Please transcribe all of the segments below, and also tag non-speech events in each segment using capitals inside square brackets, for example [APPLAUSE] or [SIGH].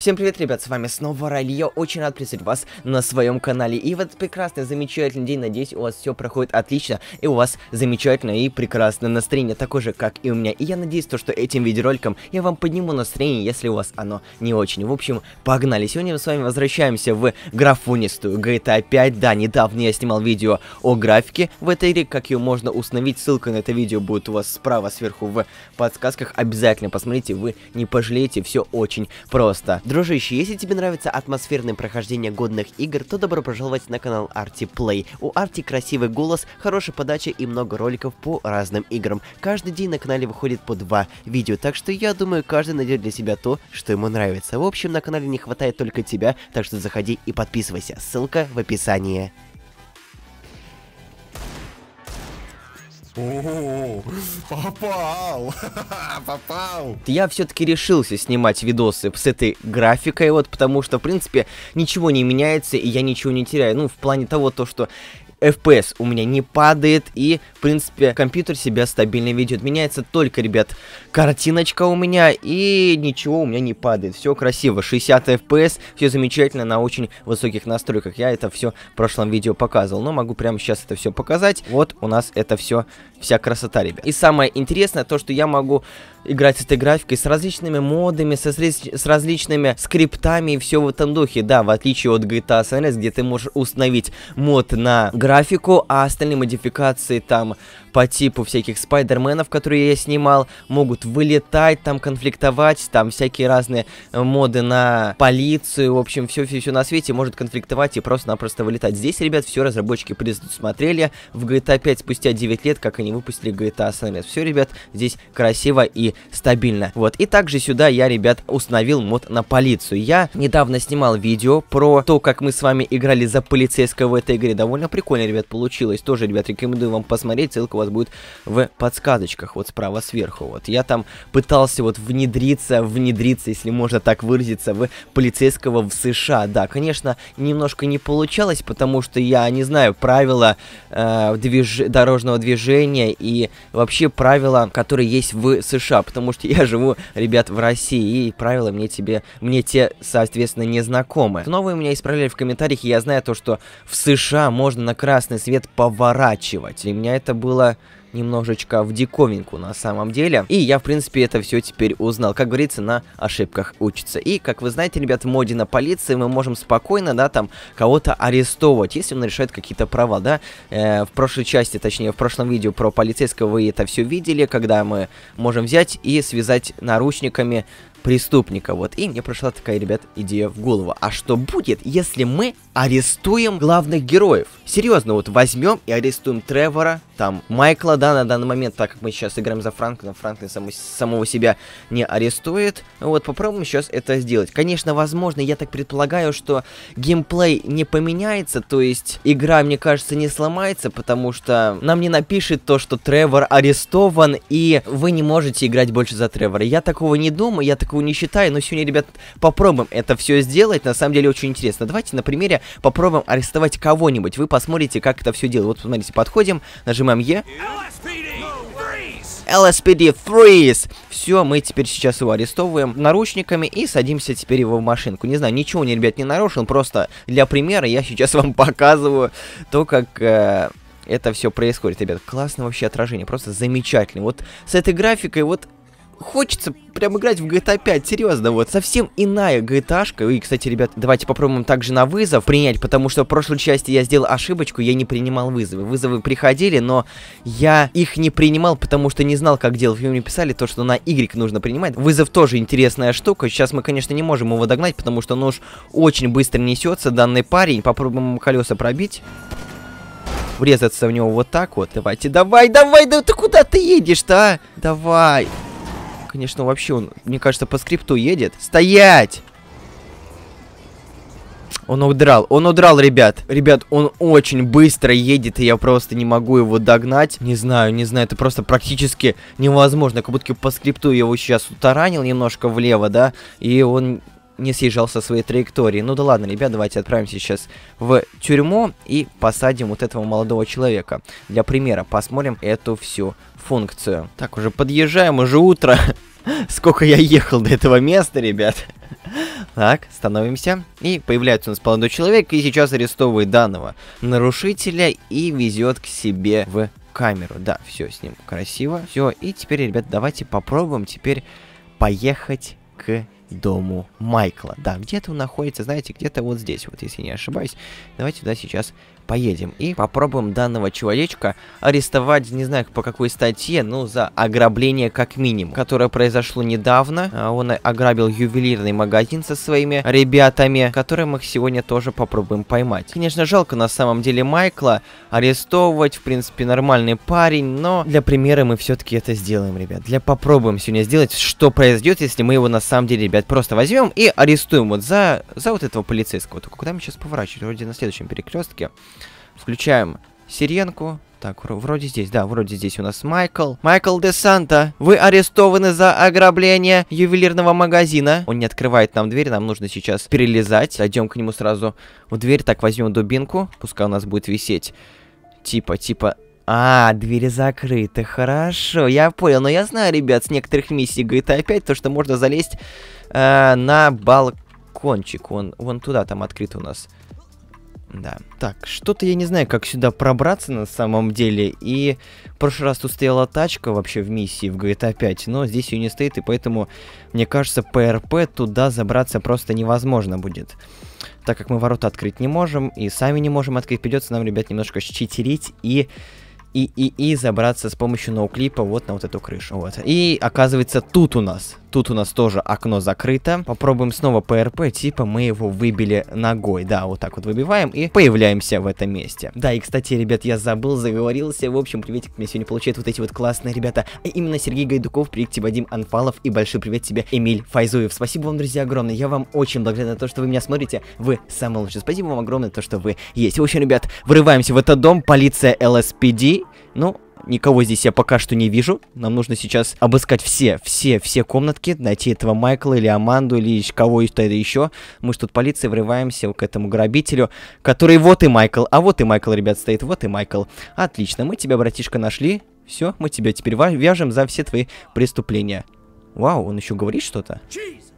Всем привет, ребят, с вами снова Ралье, очень рад приветствовать вас на своем канале. И в этот прекрасный, замечательный день, надеюсь, у вас все проходит отлично, и у вас замечательное и прекрасное настроение, такое же, как и у меня. И я надеюсь, то, что этим видеороликом я вам подниму настроение, если у вас оно не очень. В общем, погнали. Сегодня мы с вами возвращаемся в графонистую GTA 5. Да, недавно я снимал видео о графике в этой игре, как ее можно установить. Ссылка на это видео будет у вас справа сверху в подсказках. Обязательно посмотрите, вы не пожалеете, все очень просто. Дружище, если тебе нравится атмосферное прохождение годных игр, то добро пожаловать на канал Арти Play. У Арти красивый голос, хорошая подача и много роликов по разным играм. Каждый день на канале выходит по два видео, так что я думаю, каждый найдет для себя то, что ему нравится. В общем, на канале не хватает только тебя, так что заходи и подписывайся. Ссылка в описании. О, попал! [LAUGHS] попал! Я все-таки решился снимать видосы с этой графикой, вот, потому что, в принципе, ничего не меняется, и я ничего не теряю. Ну, в плане того, то, что FPS у меня не падает, и, в принципе, компьютер себя стабильно ведет. Меняется только, ребят, картиночка у меня, и ничего у меня не падает. Все красиво, 60 FPS, все замечательно на очень высоких настройках. Я это все в прошлом видео показывал, но могу прямо сейчас это все показать. Вот у нас это все, вся красота, ребят. И самое интересное, то, что я могу играть с этой графикой, с различными модами, со, с различными скриптами и все в этом духе. Да, в отличие от GTA San где ты можешь установить мод на графику, графику, а остальные модификации там по типу всяких спайдерменов, которые я снимал, могут вылетать, там конфликтовать, там всякие разные э, моды на полицию, в общем, все-все-все на свете может конфликтовать и просто-напросто вылетать. Здесь, ребят, все разработчики предусмотрели в GTA 5 спустя 9 лет, как они выпустили GTA San Andreas. Все, ребят, здесь красиво и стабильно. Вот, и также сюда я, ребят, установил мод на полицию. Я недавно снимал видео про то, как мы с вами играли за полицейского в этой игре. Довольно прикольно, ребят, получилось. Тоже, ребят, рекомендую вам посмотреть, ссылка у вас вас будет в подсказочках, вот справа сверху. Вот я там пытался вот внедриться, внедриться, если можно так выразиться, в полицейского в США. Да, конечно, немножко не получалось, потому что я не знаю правила э, движ... дорожного движения и вообще правила, которые есть в США, потому что я живу, ребят, в России, и правила мне тебе, мне те, соответственно, не знакомы. Снова меня исправляли в комментариях, и я знаю то, что в США можно на красный свет поворачивать. Для меня это было немножечко в диковинку на самом деле. И я, в принципе, это все теперь узнал. Как говорится, на ошибках учится. И, как вы знаете, ребят, в моде на полиции мы можем спокойно, да, там, кого-то арестовывать, если он решает какие-то права, да. Э, в прошлой части, точнее, в прошлом видео про полицейского вы это все видели, когда мы можем взять и связать наручниками преступника, вот. И мне пришла такая, ребят, идея в голову. А что будет, если мы арестуем главных героев? Серьезно, вот возьмем и арестуем Тревора, там, Майкла, да, на данный момент, так как мы сейчас играем за Франклина, Франклин само, самого себя не арестует. Вот, попробуем сейчас это сделать. Конечно, возможно, я так предполагаю, что геймплей не поменяется, то есть игра, мне кажется, не сломается, потому что нам не напишет то, что Тревор арестован, и вы не можете играть больше за Тревора. Я такого не думаю, я так такого не считаю, но сегодня, ребят, попробуем это все сделать. На самом деле очень интересно. Давайте на примере попробуем арестовать кого-нибудь. Вы посмотрите, как это все делать. Вот, смотрите, подходим, нажимаем Е. LSPD Freeze. Все, мы теперь сейчас его арестовываем наручниками и садимся теперь его в машинку. Не знаю, ничего не, ребят, не нарушил, просто для примера я сейчас вам [LAUGHS] показываю то, как... Э, это все происходит, ребят. Классное вообще отражение, просто замечательно. Вот с этой графикой, вот хочется прям играть в GTA 5, серьезно, вот. Совсем иная GTA. -шка. И, кстати, ребят, давайте попробуем также на вызов принять, потому что в прошлой части я сделал ошибочку, я не принимал вызовы. Вызовы приходили, но я их не принимал, потому что не знал, как делать. Вы мне писали то, что на Y нужно принимать. Вызов тоже интересная штука. Сейчас мы, конечно, не можем его догнать, потому что нож очень быстро несется. Данный парень. Попробуем колеса пробить врезаться в него вот так вот. Давайте, давай, давай, да ты куда ты едешь-то, а? Давай. Конечно, вообще он, мне кажется, по скрипту едет. Стоять! Он удрал, он удрал, ребят. Ребят, он очень быстро едет, и я просто не могу его догнать. Не знаю, не знаю, это просто практически невозможно. Как будто по скрипту я его сейчас утаранил немножко влево, да, и он не съезжал со своей траектории. Ну да ладно, ребят, давайте отправимся сейчас в тюрьму и посадим вот этого молодого человека. Для примера посмотрим эту всю функцию. Так, уже подъезжаем, уже утро. [LAUGHS] Сколько я ехал до этого места, ребят. [LAUGHS] Так, становимся. И появляется у нас молодой человек, и сейчас арестовывает данного нарушителя и везет к себе в камеру. Да, все с ним красиво. Все, и теперь, ребят, давайте попробуем теперь поехать к дому Майкла. Да, где-то он находится, знаете, где-то вот здесь, вот если не ошибаюсь. Давайте туда сейчас поедем и попробуем данного человечка арестовать, не знаю по какой статье, ну за ограбление как минимум, которое произошло недавно. А, он ограбил ювелирный магазин со своими ребятами, которые мы сегодня тоже попробуем поймать. Конечно, жалко на самом деле Майкла арестовывать, в принципе, нормальный парень, но для примера мы все-таки это сделаем, ребят. Для попробуем сегодня сделать, что произойдет, если мы его на самом деле, ребят, просто возьмем и арестуем вот за, за вот этого полицейского. Только куда мы сейчас поворачиваем? Вроде на следующем перекрестке. Включаем сиренку. Так, вроде здесь, да, вроде здесь у нас Майкл. Майкл де Санта, вы арестованы за ограбление ювелирного магазина. Он не открывает нам дверь, нам нужно сейчас перелезать. Зайдем к нему сразу в дверь. Так, возьмем дубинку, пускай у нас будет висеть. Типа, типа... А, двери закрыты, хорошо, я понял. Но я знаю, ребят, с некоторых миссий GTA опять то, что можно залезть э, на балкончик. Вон, вон туда, там открыт у нас. Да. Так, что-то я не знаю, как сюда пробраться на самом деле. И в прошлый раз тут стояла тачка вообще в миссии в GTA 5, но здесь ее не стоит, и поэтому, мне кажется, ПРП туда забраться просто невозможно будет. Так как мы ворота открыть не можем, и сами не можем открыть, придется нам, ребят, немножко читерить и и, и, и забраться с помощью ноуклипа вот на вот эту крышу. Вот. И оказывается тут у нас, тут у нас тоже окно закрыто. Попробуем снова ПРП, типа мы его выбили ногой. Да, вот так вот выбиваем и появляемся в этом месте. Да, и кстати, ребят, я забыл, заговорился. В общем, приветик мне сегодня получает вот эти вот классные ребята. А именно Сергей Гайдуков, приветик Вадим Анфалов и большой привет тебе, Эмиль Файзуев. Спасибо вам, друзья, огромное. Я вам очень благодарен за то, что вы меня смотрите. Вы самый лучший Спасибо вам огромное, за то, что вы есть. В общем, ребят, вырываемся в этот дом. Полиция ЛСПД ну, никого здесь я пока что не вижу. Нам нужно сейчас обыскать все, все, все комнатки, найти этого Майкла или Аманду или кого-то это еще. Мы же тут полиции врываемся к этому грабителю, который вот и Майкл. А вот и Майкл, ребят, стоит, вот и Майкл. Отлично, мы тебя, братишка, нашли. Все, мы тебя теперь вяжем за все твои преступления. Вау, он еще говорит что-то?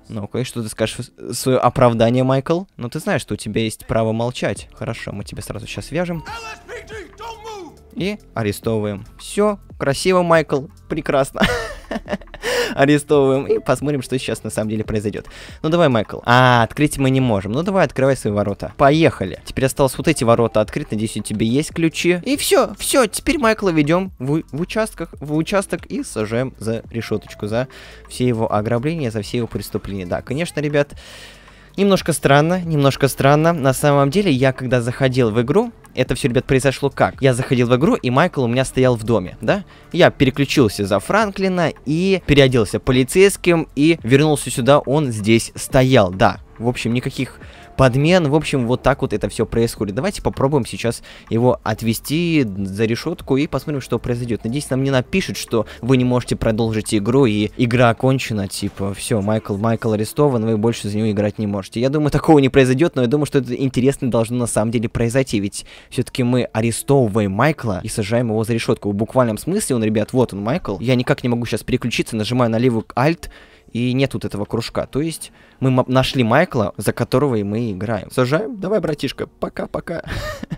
Ну, кое-что ты скажешь э, свое оправдание, Майкл. Но ну, ты знаешь, что у тебя есть право молчать. Хорошо, мы тебя сразу сейчас вяжем и арестовываем. Все, красиво, Майкл, прекрасно. [LAUGHS] Арестовываем и посмотрим, что сейчас на самом деле произойдет. Ну давай, Майкл. А, открыть мы не можем. Ну давай, открывай свои ворота. Поехали. Теперь осталось вот эти ворота открыть. Надеюсь, у тебя есть ключи. И все, все, теперь Майкла ведем в, в участках, в участок и сажаем за решеточку за все его ограбления, за все его преступления. Да, конечно, ребят, Немножко странно, немножко странно. На самом деле, я когда заходил в игру, это все, ребят, произошло как? Я заходил в игру, и Майкл у меня стоял в доме, да? Я переключился за Франклина и переоделся полицейским, и вернулся сюда, он здесь стоял, да. В общем, никаких подмен. В общем, вот так вот это все происходит. Давайте попробуем сейчас его отвести за решетку и посмотрим, что произойдет. Надеюсь, нам не напишут, что вы не можете продолжить игру, и игра окончена. Типа, все, Майкл, Майкл арестован, вы больше за него играть не можете. Я думаю, такого не произойдет, но я думаю, что это интересно должно на самом деле произойти. Ведь все-таки мы арестовываем Майкла и сажаем его за решетку. В буквальном смысле он, ребят, вот он, Майкл. Я никак не могу сейчас переключиться, нажимаю на левую Alt, и нет вот этого кружка. То есть мы нашли Майкла, за которого и мы играем. Сажаем? Давай, братишка, пока-пока. [LAUGHS]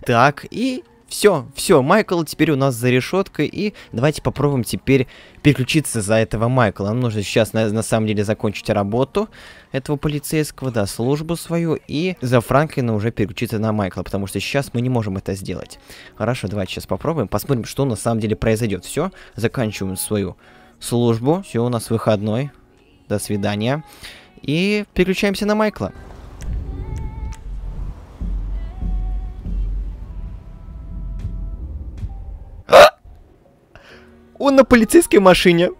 Так, и все, все, Майкл теперь у нас за решеткой, и давайте попробуем теперь переключиться за этого Майкла. Нам нужно сейчас, на, на самом деле, закончить работу этого полицейского, да, службу свою, и за Франклина уже переключиться на Майкла, потому что сейчас мы не можем это сделать. Хорошо, давайте сейчас попробуем, посмотрим, что на самом деле произойдет. Все, заканчиваем свою службу, все, у нас выходной, до свидания. И переключаемся на Майкла. А! Он на полицейской машине.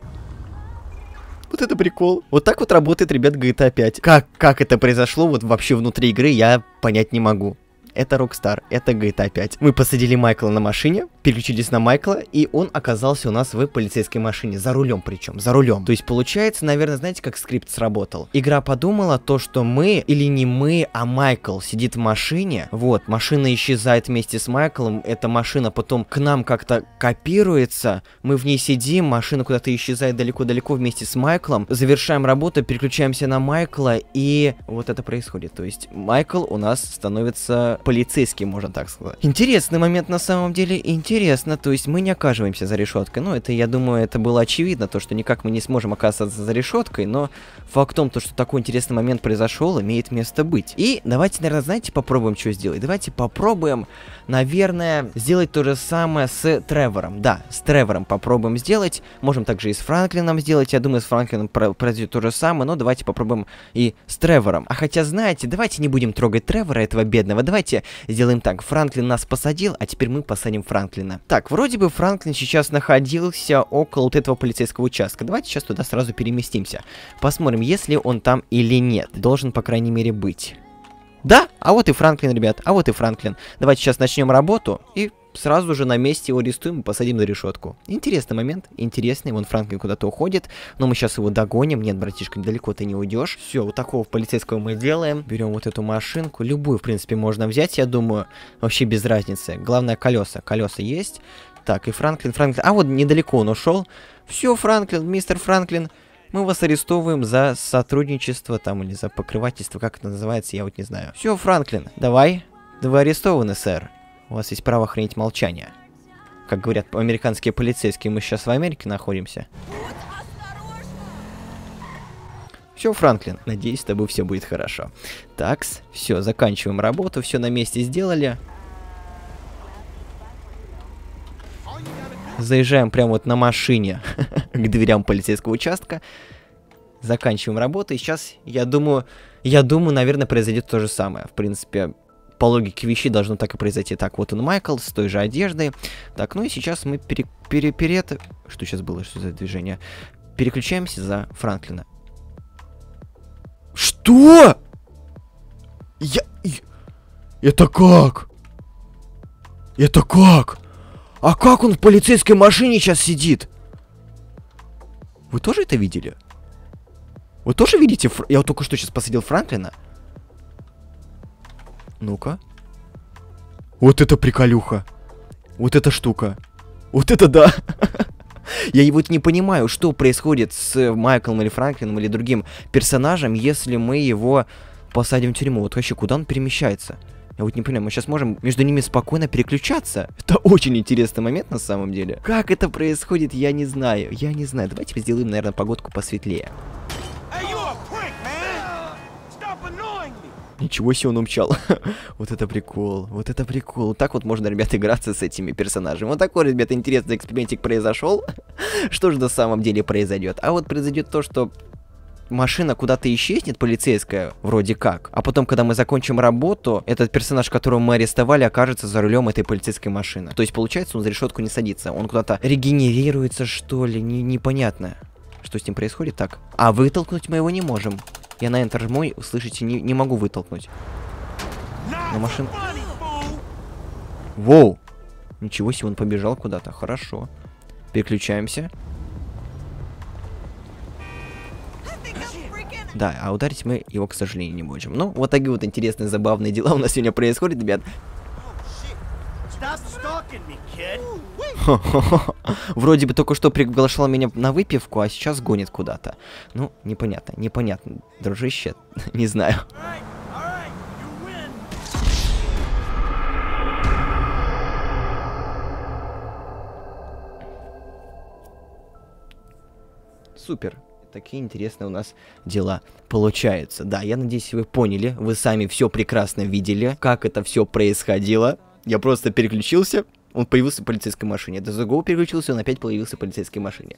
Вот это прикол. Вот так вот работает, ребят, GTA 5. Как, как это произошло вот вообще внутри игры, я понять не могу это Rockstar, это GTA 5. Мы посадили Майкла на машине, переключились на Майкла, и он оказался у нас в полицейской машине, за рулем причем, за рулем. То есть получается, наверное, знаете, как скрипт сработал? Игра подумала то, что мы, или не мы, а Майкл сидит в машине, вот, машина исчезает вместе с Майклом, эта машина потом к нам как-то копируется, мы в ней сидим, машина куда-то исчезает далеко-далеко вместе с Майклом, завершаем работу, переключаемся на Майкла, и вот это происходит. То есть Майкл у нас становится полицейским, можно так сказать. Интересный момент на самом деле, интересно, то есть мы не оказываемся за решеткой, ну это, я думаю, это было очевидно, то что никак мы не сможем оказаться за решеткой, но фактом то, что такой интересный момент произошел, имеет место быть. И давайте, наверное, знаете, попробуем что сделать, давайте попробуем наверное, сделать то же самое с Тревором. Да, с Тревором попробуем сделать. Можем также и с Франклином сделать. Я думаю, с Франклином произойдет то же самое, но давайте попробуем и с Тревором. А хотя, знаете, давайте не будем трогать Тревора, этого бедного. Давайте сделаем так. Франклин нас посадил, а теперь мы посадим Франклина. Так, вроде бы Франклин сейчас находился около вот этого полицейского участка. Давайте сейчас туда сразу переместимся. Посмотрим, есть ли он там или нет. Должен, по крайней мере, быть. Да, а вот и Франклин, ребят, а вот и Франклин. Давайте сейчас начнем работу и сразу же на месте его арестуем и посадим на решетку. Интересный момент, интересный. Вон Франклин куда-то уходит, но мы сейчас его догоним. Нет, братишка, далеко ты не уйдешь. Все, вот такого полицейского мы делаем. Берем вот эту машинку, любую, в принципе, можно взять, я думаю, вообще без разницы. Главное, колеса. Колеса есть. Так, и Франклин, Франклин. А вот недалеко он ушел. Все, Франклин, мистер Франклин мы вас арестовываем за сотрудничество там или за покрывательство, как это называется, я вот не знаю. Все, Франклин, давай. Да вы арестованы, сэр. У вас есть право хранить молчание. Как говорят американские полицейские, мы сейчас в Америке находимся. Все, Франклин, надеюсь, с тобой все будет хорошо. Такс, все, заканчиваем работу, все на месте сделали. Заезжаем прямо вот на машине [LAUGHS] к дверям полицейского участка. Заканчиваем работу, и сейчас, я думаю, я думаю, наверное, произойдет то же самое. В принципе, по логике вещей должно так и произойти. Так, вот он Майкл с той же одеждой. Так, ну и сейчас мы пере... пере, пере Что сейчас было? Что за движение? Переключаемся за Франклина. Что? Я... Это как? Это как? А как он в полицейской машине сейчас сидит? Вы тоже это видели? Вы тоже видите? Фр... Я вот только что сейчас посадил Франклина. Ну-ка. Вот это приколюха. Вот эта штука. Вот это да. [LAUGHS] Я вот не понимаю, что происходит с э, Майклом или Франклином или другим персонажем, если мы его посадим в тюрьму. Вот вообще, куда он перемещается? Я вот не понимаю, мы сейчас можем между ними спокойно переключаться? Это очень интересный момент на самом деле. Как это происходит, я не знаю. Я не знаю. Давайте сделаем, наверное, погодку посветлее. Ничего себе он умчал. [LAUGHS] вот это прикол, вот это прикол. Вот так вот можно, ребята играться с этими персонажами. Вот такой, ребята интересный экспериментик произошел. [LAUGHS] что же на самом деле произойдет? А вот произойдет то, что машина куда-то исчезнет, полицейская, вроде как, а потом, когда мы закончим работу, этот персонаж, которого мы арестовали, окажется за рулем этой полицейской машины. То есть, получается, он за решетку не садится, он куда-то регенерируется, что ли, не, непонятно. Что с ним происходит так? А вытолкнуть мы его не можем. Я на Enter жму, и, слышите, не, не могу вытолкнуть. Но машин... Воу! Ничего себе, он побежал куда-то, хорошо. Переключаемся. Да, а ударить мы его, к сожалению, не можем. Ну, вот такие вот интересные, забавные дела у нас сегодня происходят, ребят. [LAUGHS] Вроде бы только что приглашал меня на выпивку, а сейчас гонит куда-то. Ну, непонятно, непонятно, дружище, [LAUGHS] не знаю. Супер такие интересные у нас дела получаются. Да, я надеюсь, вы поняли, вы сами все прекрасно видели, как это все происходило. Я просто переключился, он появился в полицейской машине. До другого переключился, он опять появился в полицейской машине.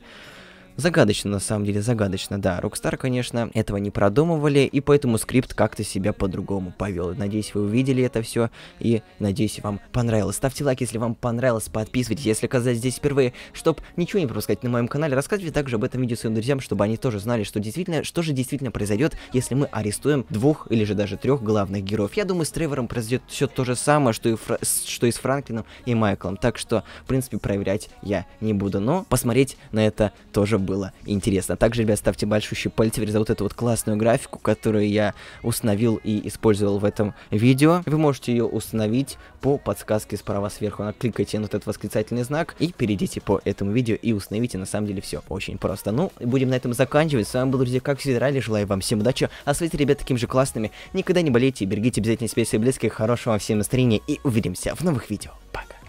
Загадочно, на самом деле, загадочно, да. Rockstar, конечно, этого не продумывали, и поэтому скрипт как-то себя по-другому повел. Надеюсь, вы увидели это все, и надеюсь, вам понравилось. Ставьте лайк, если вам понравилось, подписывайтесь, если оказались здесь впервые, чтобы ничего не пропускать на моем канале. Рассказывайте также об этом видео своим друзьям, чтобы они тоже знали, что действительно, что же действительно произойдет, если мы арестуем двух или же даже трех главных героев. Я думаю, с Тревором произойдет все то же самое, что и, Фра что и с Франклином и Майклом. Так что, в принципе, проверять я не буду, но посмотреть на это тоже было интересно. Также, ребят, ставьте большущий пальцы вверх за вот эту вот классную графику, которую я установил и использовал в этом видео. Вы можете ее установить по подсказке справа сверху. Накликайте на вот этот восклицательный знак и перейдите по этому видео и установите. На самом деле все очень просто. Ну, будем на этом заканчивать. С вами был, друзья, как всегда, Рали. Желаю вам всем удачи. Оставайтесь, а ребят, такими же классными. Никогда не болейте, берегите обязательно себя и близких. Хорошего всем настроения и увидимся в новых видео. Пока.